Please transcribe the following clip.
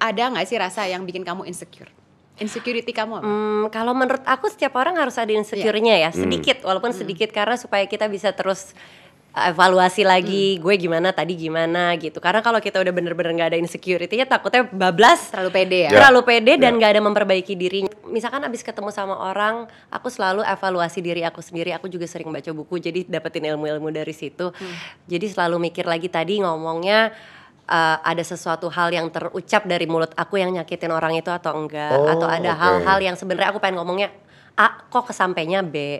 ada nggak sih rasa yang bikin kamu insecure? Insecurity kamu apa? Hmm, kalau menurut aku setiap orang harus ada insecure-nya yeah. ya, iya. sedikit hmm. walaupun sedikit hmm. karena supaya kita bisa terus uh, evaluasi lagi hmm. gue gimana tadi gimana gitu karena kalau kita udah bener-bener gak ada insecurity-nya takutnya bablas terlalu pede ya yeah. terlalu pede yeah. dan nggak ada memperbaiki dirinya misalkan abis ketemu sama orang aku selalu evaluasi diri aku sendiri aku juga sering baca buku jadi dapetin ilmu-ilmu dari situ hmm. jadi selalu mikir lagi tadi ngomongnya uh, ada sesuatu hal yang terucap dari mulut aku yang nyakitin orang itu atau enggak oh, atau ada hal-hal okay. yang sebenarnya aku pengen ngomongnya A kok kesampainya B